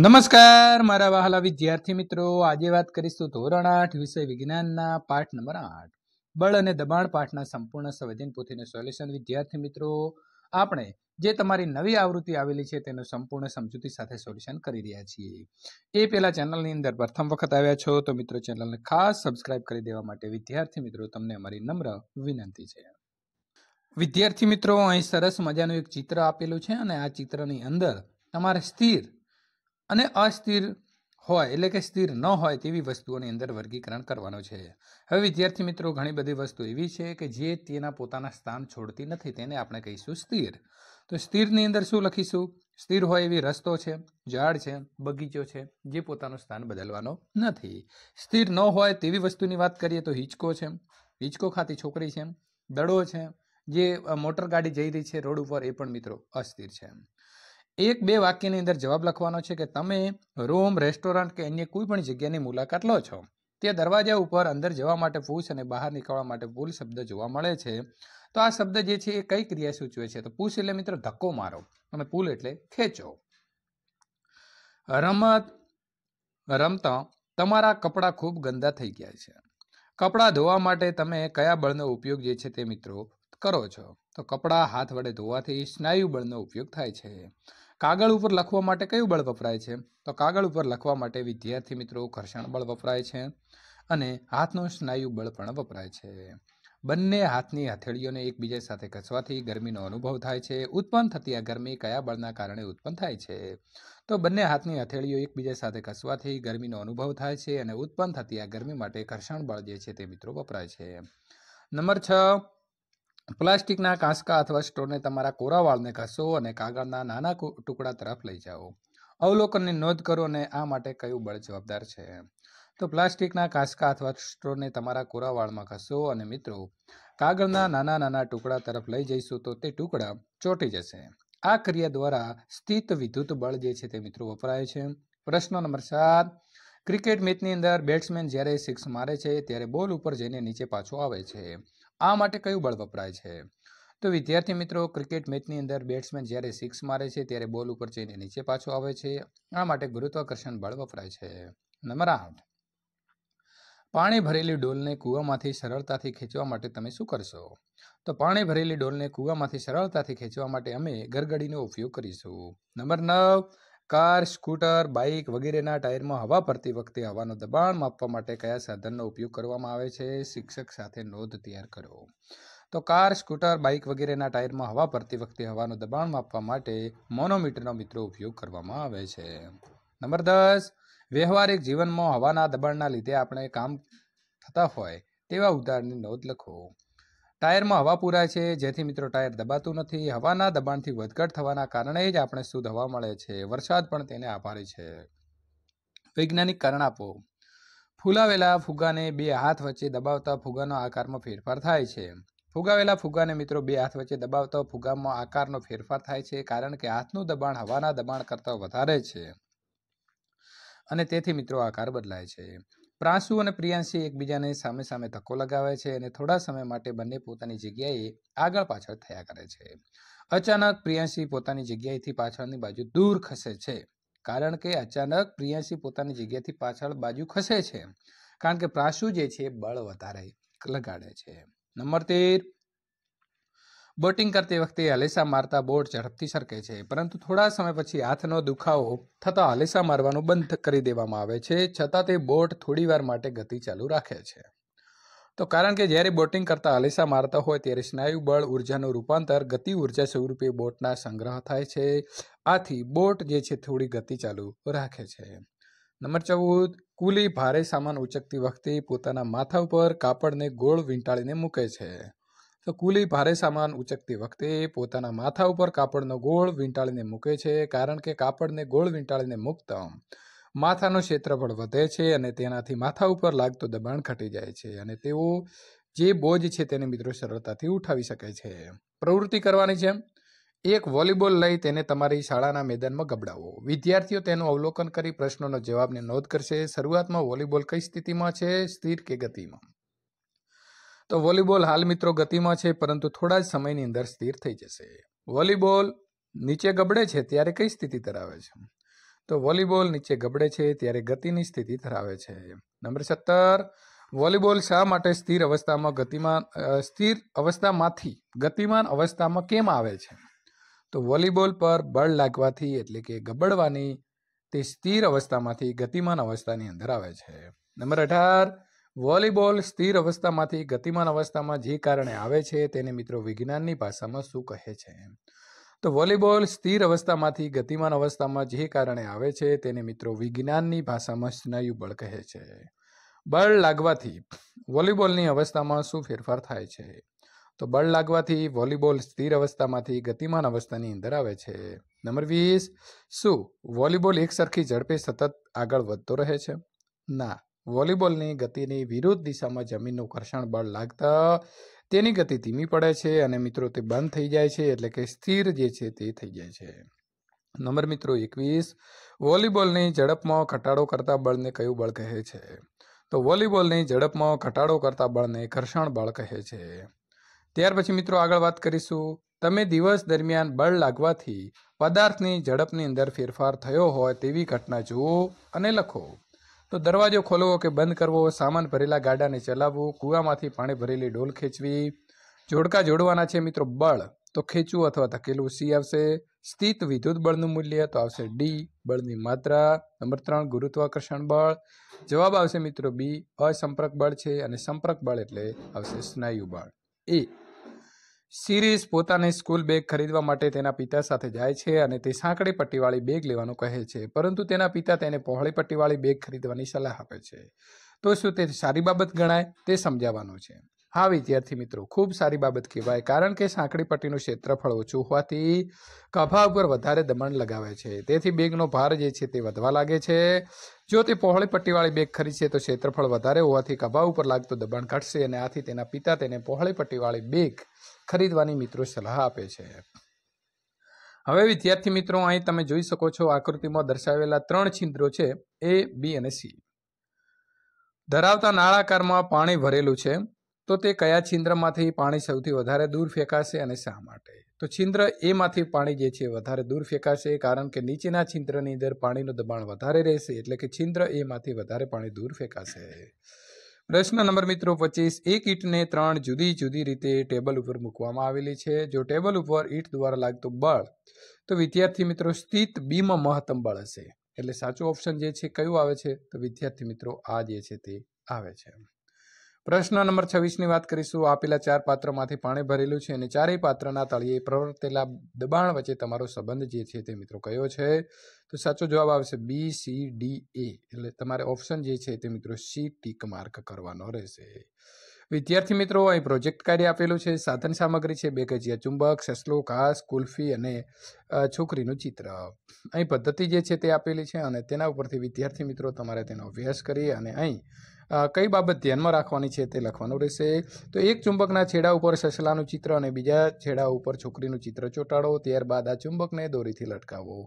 નમસ્કાર મારા વહાલા વિદ્યાર્થી મિત્રો આજે વાત કરીશું ધોરણ આઠ વિષય વિજ્ઞાનના પાઠ નંબર આઠ બળ અને દબાણ પાઠના સંપૂર્ણ સંવેદન પોથીનું સોલ્યુશન વિદ્યાર્થી મિત્રો આપણે જે તમારી નવી આવૃત્તિ આવેલી છે તેનું સંપૂર્ણ સમજૂતી સાથે સોલ્યુશન કરી રહ્યા છીએ એ પહેલા ચેનલની અંદર પ્રથમ વખત આવ્યા છો તો મિત્રો ચેનલને ખાસ સબસ્ક્રાઇબ કરી દેવા માટે વિદ્યાર્થી મિત્રો તમને અમારી નમ્ર વિનંતી છે વિદ્યાર્થી મિત્રો અહીં સરસ મજાનું એક ચિત્ર આપેલું છે અને આ ચિત્રની અંદર તમારે સ્થિર અને અસ્થિર હોય એટલે કે સ્થિર ન હોય તેવી વસ્તુઓની અંદર વર્ગીકરણ કરવાનું છે હવે વિદ્યાર્થી મિત્રો ઘણી બધી વસ્તુ એવી છે કે જે તેના પોતાના સ્થાન છોડતી નથી તેને આપણે કહીશું સ્થિર તો સ્થિરની અંદર શું લખીશું સ્થિર હોય એવી રસ્તો છે ઝાડ છે બગીચો છે જે પોતાનું સ્થાન બદલવાનો નથી સ્થિર ન હોય તેવી વસ્તુની વાત કરીએ તો હિંચકો છે હિંચકો ખાતી છોકરી છે દડો છે જે મોટર ગાડી જઈ રહી છે રોડ ઉપર એ પણ મિત્રો અસ્થિર છે એક બે વાક્યની અંદર જવાબ લખવાનો છે કે તમે રૂમ રેસ્ટોરન્ટ કે અન્ય કોઈ પણ જગ્યાની મુલાકાત લો છો તે દરવાજા ઉપર અંદર જવા માટે પુશ અને બહાર નીકળવા માટે પુલ શબ્દ જોવા મળે છે તો આ શબ્દ જે છે એ કઈ ક્રિયા સૂચવે છે તો પુશ એટલે મિત્ર ધક્કો મારો અને પુલ એટલે ખેંચો રમત રમતા તમારા કપડાં ખૂબ ગંદા થઈ ગયા છે કપડાં ધોવા માટે તમે કયા બળનો ઉપયોગ જે છે તે મિત્રો કરો છો તો કપડાં હાથ વડે ધોવાથી સ્નાયુ બળનો ઉપયોગ થાય છે કાગળ ઉપર લખવા માટે કયું બળ વપરાય છે તો કાગળ ઉપર લખવા માટે વિદ્યાર્થી મિત્રો ઘર્ષણ બળ વપરાય છે અને હાથનું સ્નાયુ બળ પણ વપરાય છે બંને હાથની હથેળીઓને એકબીજા સાથે ઘસવાથી ગરમીનો અનુભવ થાય છે ઉત્પન્ન થતી આ ગરમી કયા બળના કારણે ઉત્પન્ન થાય છે તો બંને હાથની હથેળીઓ એકબીજા સાથે ઘસવાથી ગરમીનો અનુભવ થાય છે અને ઉત્પન્ન થતી આ ગરમી માટે ઘર્ષણ બળ જે છે તે મિત્રો વપરાય છે નંબર છ પ્લાસ્ટિકના કાંસકા અથવા સ્ટોરને તમારા કોરા વાળને ઘસો અને કાગળના નાના ટુકડા તરફ લઈ જાઓ અવલોકનની નોંધ કરો અને આ માટે કયું બળ જવાબદાર છે તો પ્લાસ્ટિકના કાંસકા અથવા સ્ટોરને તમારા કોરા વાળમાં ઘસો અને મિત્રો કાગળના નાના નાના ટુકડા તરફ લઈ જઈશું તો તે ટુકડા ચોંટી જશે આ ક્રિયા દ્વારા સ્થિત વિદ્યુત બળ જે છે તે મિત્રો વપરાય છે પ્રશ્ન નંબર સાત ક્રિકેટ મેચની અંદર બેટ્સમેન જ્યારે સિક્સ મારે છે ત્યારે બોલ ઉપર જઈને નીચે પાછો આવે છે આ માટે કયું બળ વપરાય છે તો વિદ્યાર્થી મિત્રો ક્રિકેટ મેચની અંદર બેટ્સમેન જ્યારે સિક્સ મારે છે ત્યારે બોલ ઉપર જઈને નીચે પાછો આવે છે આ માટે ગુરુત્વાકર્ષણ બળ વપરાય છે નંબર આઠ પાણી ભરેલી ડોલને કૂવામાંથી સરળતાથી ખેંચવા માટે તમે શું કરશો તો પાણી ભરેલી ડોલને કૂવામાંથી સરળતાથી ખેંચવા માટે અમે ગરગડીનો ઉપયોગ કરીશું નંબર નવ કાર સ્કૂટર બાઇક વગેરેના ટાયરમાં હવા ભરતી વખતે હવાનું દબાણ માપવા માટે કયા સાધનનો ઉપયોગ કરવામાં આવે છે શિક્ષક સાથે નોંધ તૈયાર કરો તો કાર સ્કૂટર બાઇક વગેરેના ટાયરમાં હવા ભરતી વખતે હવાનું દબાણ માપવા માટે મોનોમીટરનો મિત્રો ઉપયોગ કરવામાં આવે છે નંબર દસ વ્યવહારિક જીવનમાં હવાના દબાણના લીધે આપણે કામ થતા હોય તેવા ઉદાહરણની નોંધ લખો ટાયરમાં હવા પુરાય છે જેથી મિત્રો ટાયર દબાતું નથી હવાના દબાણથી વધઘટ થવાના કારણે જ આપણે શુદ્ધ હવા મળે છે વરસાદ પણ તેને આભારી છે વૈજ્ઞાનિક કારણ આપો ફૂલાવેલા ફુગાને બે હાથ વચ્ચે દબાવતા ફુગાના આકારમાં ફેરફાર થાય છે ફુગાવેલા ફુગાને મિત્રો બે હાથ વચ્ચે દબાવતા ફુગામાં આકારનો ફેરફાર થાય છે કારણ કે હાથનું દબાણ હવાના દબાણ કરતાં વધારે છે અને તેથી મિત્રો આકાર બદલાય છે પ્રાંસુ અને પ્રિયાંશી એકબીજાને સામે સામે ધક્કો લગાવે છે અને થોડા સમય માટે બંને પોતાની જગ્યાએ આગળ પાછળ થયા કરે છે અચાનક પ્રિયાંશી પોતાની જગ્યાએથી પાછળની બાજુ દૂર ખસે છે કારણ કે અચાનક પ્રિયાંશી પોતાની જગ્યાથી પાછળ બાજુ ખસે છે કારણ કે પ્રાંસુ જે છે બળ વધારે લગાડે છે નંબર તેર બોટિંગ કરતી વખતે હલેસા મારતા બોટ ઝડપથી સરકે છે પરંતુ થોડા સમય પછી હાથનો દુખાવો થતાં હલેસા મારવાનું બંધ કરી દેવામાં આવે છે છતાં તે બોટ થોડી વાર માટે ગતિ ચાલુ રાખે છે તો કારણ કે જ્યારે બોટિંગ કરતાં હલેસા મારતા હોય ત્યારે સ્નાયુ બળ ઉર્જાનું રૂપાંતર ગતિ ઉર્જા સ્વરૂપે બોટના સંગ્રહ થાય છે આથી બોટ જે છે થોડી ગતિ ચાલુ રાખે છે નંબર ચૌદ કુલી ભારે સામાન ઉચકતી વખતે પોતાના માથા ઉપર કાપડને ગોળ વીંટાળીને મૂકે છે તો કુલી ભારે સામાન ઉચકતી વખતે પોતાના માથા ઉપર કાપડનો ગોળ વીંટાળીને મૂકે છે કારણ કે કાપડને ગોળ વીંટાળીને મૂકતા માથાનું ક્ષેત્રફળ વધે છે અને તેનાથી માથા ઉપર લાગતું દબાણ ઘટી જાય છે અને તેઓ જે બોજ છે તેને મિત્રો સરળતાથી ઉઠાવી શકે છે પ્રવૃત્તિ કરવાની જેમ એક વોલીબોલ લઈ તેને તમારી શાળાના મેદાનમાં ગબડાવો વિદ્યાર્થીઓ તેનું અવલોકન કરી પ્રશ્નોનો જવાબને નોંધ કરશે શરૂઆતમાં વોલીબોલ કઈ સ્થિતિમાં છે સ્થિર કે ગતિમાં તો વોલીબોલ હાલ મિત્રો ગતિમાં છે પરંતુ થોડા જ સમયની અંદર સ્થિર થઈ જશે વોલીબોલ નીચે ગબડે છે ત્યારે કઈ સ્થિતિ ધરાવે છે તો વોલીબોલ નીચે ગબડે છે ત્યારે ગતિની સ્થિતિ ધરાવે છે નંબર સત્તર વોલીબોલ શા માટે સ્થિર અવસ્થામાં ગતિમાન સ્થિર અવસ્થામાંથી ગતિમાન અવસ્થામાં કેમ આવે છે તો વોલીબોલ પર બળ લાગવાથી એટલે કે ગબડવાની તે સ્થિર અવસ્થામાંથી ગતિમાન અવસ્થાની અંદર આવે છે નંબર અઢાર વોલીબોલ સ્થિર અવસ્થામાંથી ગતિમાન અવસ્થામાં જે કારણે આવે છે તેને મિત્રો વિજ્ઞાનની ભાષામાં શું કહે છે તો વોલીબોલ સ્થિર અવસ્થામાંથી ગતિમાન અવસ્થામાં જે કારણે આવે છે તેને મિત્રો વિજ્ઞાનની ભાષામાં સ્નાયુ બળ કહે છે બળ લાગવાથી વોલીબોલની અવસ્થામાં શું ફેરફાર થાય છે તો બળ લાગવાથી વોલીબોલ સ્થિર અવસ્થામાંથી ગતિમાન અવસ્થાની અંદર આવે છે નંબર વીસ શું વોલીબોલ એકસરખી ઝડપે સતત આગળ વધતો રહે છે ના વોલીબોલની ગતિની વિરુદ્ધ દિશામાં જમીનનું ઘર્ષણ બળ લાગતા તેની ગતિ ધીમી પડે છે અને મિત્રો તે બંધ થઈ જાય છે એટલે કે સ્થિર જે છે તે થઈ જાય છે નંબર મિત્રો એકવીસ વોલીબોલની ઝડપમાં ઘટાડો કરતા બળને કયું બળ કહે છે તો વોલીબોલની ઝડપમાં ઘટાડો કરતા બળને ઘર્ષણ બળ કહે છે ત્યાર પછી મિત્રો આગળ વાત કરીશું તમે દિવસ દરમિયાન બળ લાગવાથી પદાર્થની ઝડપની અંદર ફેરફાર થયો હોય તેવી ઘટના જુઓ અને લખો તો દરવાજો ખોલવો કે બંધ કરવો સામાન ભરેલા ગાડાને ચલાવવું કૂવામાંથી પાણી ભરેલી ડોલ ખેંચવી જોડકા જોડવાના છે મિત્રો બળ તો ખેંચવું અથવા ધકેલવું સી આવશે સ્થિત વિદ્યુત બળનું મૂલ્ય તો આવશે ડી બળની માત્રા નંબર ત્રણ ગુરુત્વાકર્ષણ બળ જવાબ આવશે મિત્રો બી અસંપર્ક બળ છે અને સંપર્ક બળ એટલે આવશે સ્નાયુ બળ એ સિરીઝ પોતાની સ્કૂલ બેગ ખરીદવા માટે તેના પિતા સાથે જાય છે અને તે સાંકડી પટ્ટીવાળી બેગ લેવાનું કહે છે પરંતુ તેના પિતા તેને પહોળી પટ્ટીવાળી બેગ ખરીદવાની સલાહ આપે છે તો શું તે સારી બાબત ગણાય તે સમજાવવાનું છે હા વિદ્યાર્થી મિત્રો ખૂબ સારી બાબત કહેવાય કારણ કે સાંકડી પટ્ટીનું ક્ષેત્રફળ ઓછું હોવાથી કભા ઉપર વધારે દમણ લગાવે છે તેથી બેગનો ભાર જે છે તે વધવા લાગે છે જો તે પહોળી પટ્ટીવાળી બેગ ખરીદશે તો ક્ષેત્રફળ વધારે હોવાથી કભા ઉપર લાગતું દબાણ ઘટશે અને આથી તેના પિતા તેને પહોળી પટ્ટીવાળી બેગ ખરીદવાની મિત્રો સલાહ આપે છે હવે વિદ્યાર્થી મિત્રો અહીં તમે જોઈ શકો છો આકૃતિમાં દર્શાવેલા ત્રણ છિદ્રો છે એ બી અને સી ધરાવતા નાળાકારમાં પાણી ભરેલું છે તો તે કયા છિદ્રમાંથી પાણી સૌથી વધારે દૂર ફેંકાશે અને શા માટે તો છિદ્ર એમાંથી પાણી જે છે વધારે દૂર ફેંકાશે કારણ કે નીચેના છિદ્રની અંદર પાણીનું દબાણ વધારે રહેશે એટલે કે છિદ્ર એમાંથી વધારે પાણી દૂર ફેંકાશે પ્રશ્ન નંબર મિત્રો પચીસ એક ઈંટને ત્રણ જુદી જુદી રીતે ટેબલ ઉપર મૂકવામાં આવેલી છે જો ટેબલ ઉપર ઈંટ દ્વારા લાગતું બળ તો વિદ્યાર્થી મિત્રો સ્થિત બીમાં મહત્તમ બળ હશે એટલે સાચો ઓપ્શન જે છે કયું આવે છે તો વિદ્યાર્થી મિત્રો આ જે છે તે આવે છે પ્રશ્ન નંબર છવ્વીસની વાત કરીશું આપેલા ચાર પાત્રમાંથી પાણી ભરેલું છે અને ચારેય પાત્રના તળિયે પ્રવર્તેલા દબાણ વચ્ચે તમારો સંબંધ જે છે તે મિત્રો કયો છે તો સાચો જવાબ આવશે બી સી ડી એ એટલે તમારે ઓપ્શન જે છે તે મિત્રો સી ટીક માર્ક કરવાનો રહેશે વિદ્યાર્થી મિત્રો અહીં પ્રોજેક્ટ કાર્ય આપેલું છે સાધન સામગ્રી છે બે ગજિયા ચુંબક સસલો ઘાસ કુલ્ફી અને છોકરીનું ચિત્ર અહીં પદ્ધતિ જે છે તે આપેલી છે અને તેના ઉપરથી વિદ્યાર્થી મિત્રો તમારે તેનો અભ્યાસ કરી અને અહીં કઈ બાબત ધ્યાનમાં રાખવાની છે તે લખવાનું રહેશે તો એક ચુંબકના છેડા ઉપર સસલાનું ચિત્ર અને બીજા છેડા ઉપર છોકરીનું ચિત્ર ચોંટાડો ત્યારબાદ આ ચુંબકને દોરીથી લટકાવો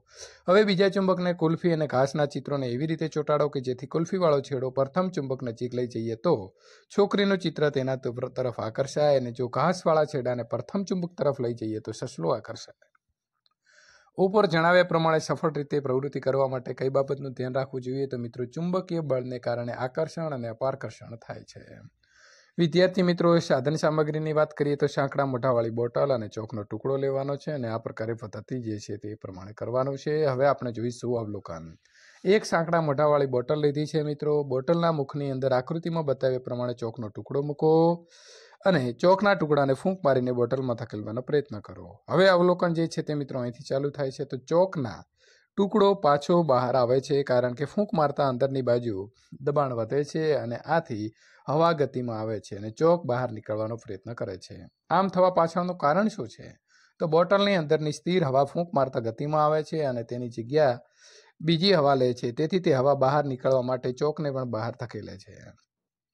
હવે બીજા ચુંબકને કુલ્ફી અને ઘાસના ચિત્રોને એવી રીતે ચોંટાડો કે જેથી કુલ્ફીવાળો છેડો પ્રથમ ચુંબક નજીક લઈ જઈએ તો છોકરીનું ચિત્ર તેના તરફ આકર્ષાય અને જો ઘાસવાળા છેડાને પ્રથમ ચુંબક તરફ લઈ જઈએ તો સસલો આકર્ષાય ઉપર જણાવ્યા પ્રમાણે સફળ રીતે પ્રવૃત્તિ કરવા માટે કઈ બાબતનું ધ્યાન રાખવું જોઈએ તો મિત્રો ચુંબકીય બળને કારણે આકર્ષણ અને અપારકર્ષણ થાય છે વિદ્યાર્થી મિત્રો સાધન સામગ્રીની વાત કરીએ તો સાંકડા મોઢાવાળી બોટલ અને ચોકનો ટુકડો લેવાનો છે અને આ પ્રકારે પદ્ધતિ જે છે તે પ્રમાણે કરવાનું છે હવે આપણે જોઈશું અવલોકન એક સાંકડા મોઢાવાળી બોટલ લીધી છે મિત્રો બોટલના મુખની અંદર આકૃતિમાં બતાવ્યા પ્રમાણે ચોકનો ટુકડો મૂકો અને ચોકના ટુકડાને ફૂંક મારીને બોટલમાં ધકેલવાનો પ્રયત્ન કરો હવે અવલોકન જે છે તે મિત્રો અહીંથી ચાલુ થાય છે તો ચોકના ટુકડો પાછો બહાર આવે છે કારણ કે ફૂંક મારતા અંદરની બાજુ દબાણ વધે છે અને આથી હવા ગતિમાં આવે છે અને ચોક બહાર નીકળવાનો પ્રયત્ન કરે છે આમ થવા પાછળનું કારણ શું છે તો બોટલની અંદરની સ્થિર હવા ફૂંક મારતા ગતિમાં આવે છે અને તેની જગ્યા બીજી હવા લે છે તેથી તે હવા બહાર નીકળવા માટે ચોકને પણ બહાર ધકેલે છે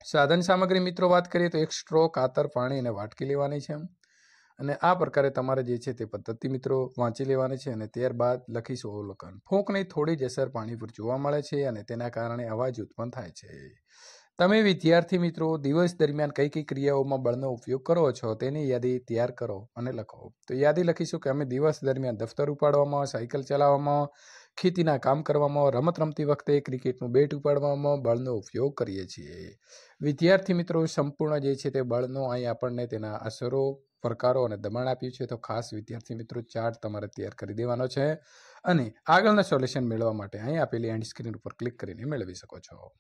સાધન સામગ્રી મિત્રો વાત કરીએ તો એક સ્ટ્રો કાતર પાણી અને વાટકી લેવાની છે અને આ પ્રકારે તમારે જે છે તે પદ્ધતિ મિત્રો વાંચી લેવાની છે અને ત્યારબાદ લખીશું અવલોકન ફૂંકની થોડી જ અસર પાણી પર જોવા મળે છે અને તેના કારણે અવાજ ઉત્પન્ન થાય છે તમે વિદ્યાર્થી મિત્રો દિવસ દરમિયાન કઈ કઈ ક્રિયાઓમાં બળનો ઉપયોગ કરો છો તેની યાદી તૈયાર કરો અને લખો તો યાદી લખીશું કે અમે દિવસ દરમિયાન દફતર ઉપાડવામાં સાયકલ ચલાવવામાં ખેતીના કામ કરવામાં રમત રમતી વખતે ક્રિકેટનું બેટ ઉપાડવામાં બળનો ઉપયોગ કરીએ છીએ વિદ્યાર્થી મિત્રો સંપૂર્ણ જે છે તે બળનો અહીં આપણને તેના અસરો પ્રકારો અને દબાણ આપ્યું છે તો ખાસ વિદ્યાર્થી મિત્રો ચાર્ટ તમારે તૈયાર કરી દેવાનો છે અને આગળના સોલ્યુશન મેળવવા માટે અહીં આપેલી એન્ડ સ્ક્રીન ઉપર ક્લિક કરીને મેળવી શકો છો